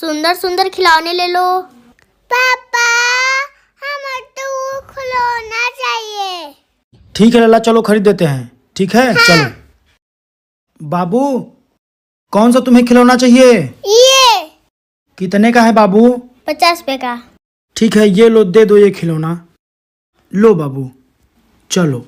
सुंदर सुंदर खिलौने ले लो पापा हमें तो वो खिलौना चाहिए ठीक है लला चलो खरीद देते हैं ठीक है हाँ। चलो बाबू कौन सा तुम्हें खिलौना चाहिए ये कितने का है बाबू पचास रुपए का ठीक है ये लो दे दो ये खिलौना लो बाबू चलो